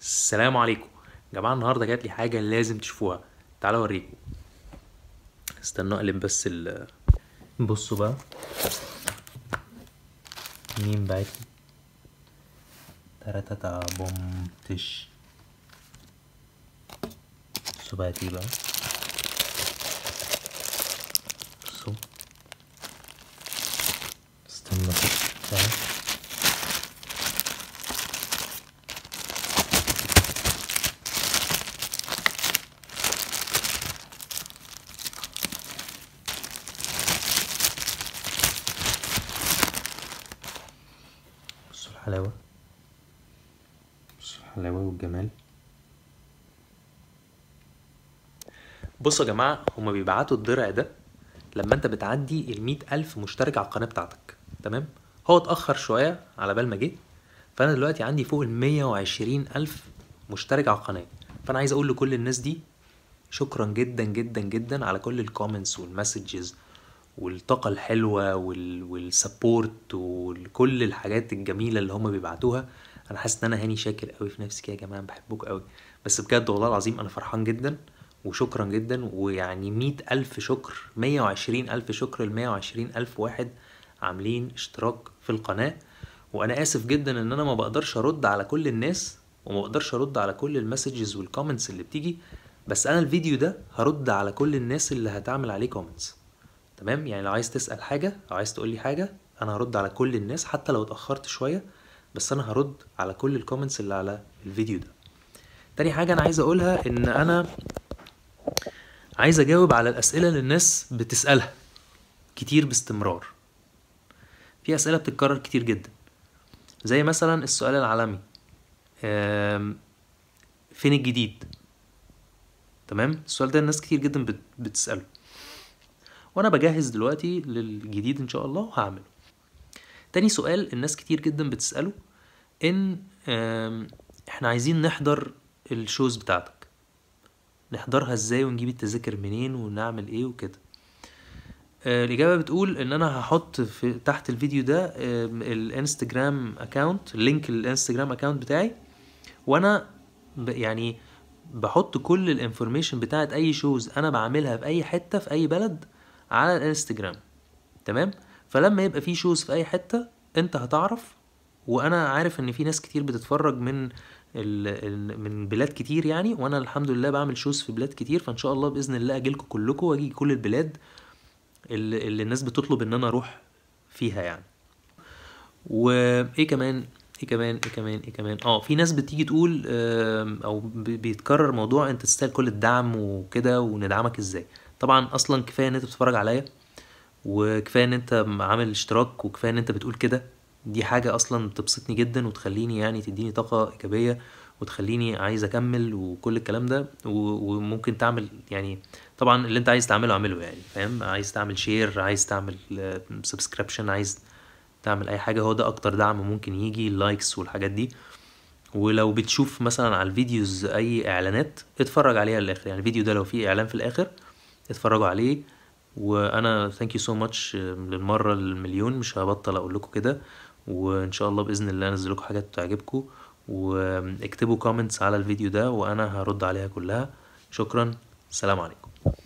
السلام عليكم يا جماعه النهارده جات لي حاجه لازم تشوفوها تعالوا اوريكم استنوا اقلب بس ال بصوا بقى مين بعت لي تراتاتا بوم تش بصوا بقى دي بقى بصوا استنوا الحلاوة بص الحلاوة والجمال بصوا يا جماعة هما بيبعتوا الدرع ده لما انت بتعدي ال ألف مشترك على القناة بتاعتك تمام هو اتأخر شوية على بال ما جه فأنا دلوقتي عندي فوق ال وعشرين ألف مشترك على القناة فأنا عايز أقول لكل الناس دي شكرا جدا جدا جدا على كل الكومنتس والمسجز والطاقة الحلوة وال... والسبورت وكل الحاجات الجميلة اللي هما بيبعتوها انا حاسس ان انا هاني شاكر قوي في نفسي كده يا جماعة بحبكم قوي بس بجد والله العظيم انا فرحان جدا وشكرا جدا ويعني مية ألف شكر مية وعشرين ألف شكر المية وعشرين ألف واحد عاملين اشتراك في القناة وأنا آسف جدا إن أنا ما بقدرش أرد على كل الناس وما بقدرش أرد على كل المسجز والكومنتس اللي بتيجي بس أنا الفيديو ده هرد على كل الناس اللي هتعمل عليه كومنتس تمام يعني لو عايز تسال حاجه او عايز تقول لي حاجه انا هرد على كل الناس حتى لو اتاخرت شويه بس انا هرد على كل الكومنتس اللي على الفيديو ده تاني حاجه انا عايز اقولها ان انا عايز اجاوب على الاسئله اللي الناس بتسالها كتير باستمرار في اسئله بتتكرر كتير جدا زي مثلا السؤال العالمي فين الجديد تمام السؤال ده الناس كتير جدا بتساله وانا بجهز دلوقتي للجديد ان شاء الله وهعمله تاني سؤال الناس كتير جدا بتساله ان احنا عايزين نحضر الشوز بتاعتك نحضرها ازاي ونجيب التذاكر منين ونعمل ايه وكده آه، الإجابة بتقول إن أنا هحط في تحت الفيديو ده الانستجرام اكونت لينك الانستجرام اكونت بتاعي وأنا يعني بحط كل الانفورميشن بتاعت أي شوز أنا بعملها في أي حتة في أي بلد على الانستجرام تمام فلما يبقى في شوز في اي حته انت هتعرف وانا عارف ان في ناس كتير بتتفرج من من بلاد كتير يعني وانا الحمد لله بعمل شوز في بلاد كتير فان شاء الله باذن الله اجيلكم كلكم واجي كل البلاد اللي, اللي الناس بتطلب ان انا اروح فيها يعني وايه كمان ايه كمان ايه كمان ايه كمان اه في ناس بتيجي تقول او بيتكرر موضوع انت تستاهل كل الدعم وكده وندعمك ازاي طبعا اصلا كفايه ان انت بتتفرج عليا وكفايه ان انت عامل اشتراك وكفايه ان انت بتقول كده دي حاجه اصلا بتبسطني جدا وتخليني يعني تديني طاقه ايجابيه وتخليني عايز اكمل وكل الكلام ده وممكن تعمل يعني طبعا اللي انت عايز تعمله اعمله يعني فاهم عايز تعمل شير عايز تعمل سبسكريبشن آه، عايز تعمل اي حاجه هو ده اكتر دعم ممكن يجي اللايكس والحاجات دي ولو بتشوف مثلا على الفيديوز اي اعلانات اتفرج عليها للاخر يعني الفيديو ده لو فيه اعلان في الاخر اتفرجوا عليه وانا ثانك يو سو ماتش للمره المليون مش هبطل اقول لكم كده وان شاء الله باذن الله انزل لكم حاجات تعجبكم واكتبوا كومنتس على الفيديو ده وانا هرد عليها كلها شكرا سلام عليكم